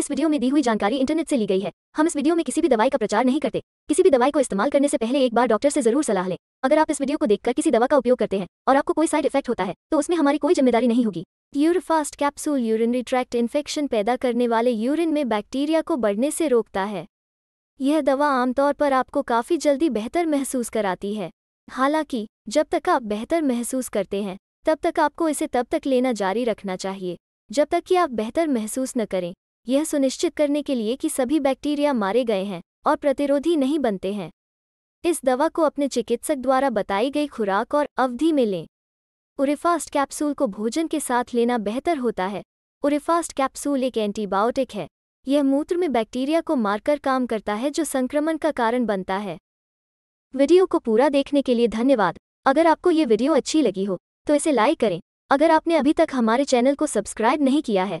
इस वीडियो में दी हुई जानकारी इंटरनेट से ली गई है हम इस वीडियो में किसी भी दवाई का प्रचार नहीं करते किसी भी दवाई को इस्तेमाल करने से पहले एक बार डॉक्टर से जरूर सलाह लें अगर आप इस वीडियो को देखकर किसी दवा का उपयोग करते हैं और आपको कोई साइड इफेक्ट होता है तो उसमें हमारी कोई जिम्मेदारी नहीं होगी यूरफास्ट कैप्सूल यूरिनरी ट्रैक्ट इन्फेक्शन पैदा करने वाले यूरिन में बैक्टीरिया को बढ़ने से रोकता है यह दवा आमतौर पर आपको काफ़ी जल्दी बेहतर महसूस कराती है हालांकि जब तक आप बेहतर महसूस करते हैं तब तक आपको इसे तब तक लेना जारी रखना चाहिए जब तक कि आप बेहतर महसूस न करें यह सुनिश्चित करने के लिए कि सभी बैक्टीरिया मारे गए हैं और प्रतिरोधी नहीं बनते हैं इस दवा को अपने चिकित्सक द्वारा बताई गई खुराक और अवधि में लें उरेफास्ट कैप्सूल को भोजन के साथ लेना बेहतर होता है उरेफास्ट कैप्सूल एक एंटीबायोटिक है यह मूत्र में बैक्टीरिया को मारकर काम करता है जो संक्रमण का कारण बनता है वीडियो को पूरा देखने के लिए धन्यवाद अगर आपको ये वीडियो अच्छी लगी हो तो इसे लाइक करें अगर आपने अभी तक हमारे चैनल को सब्सक्राइब नहीं किया है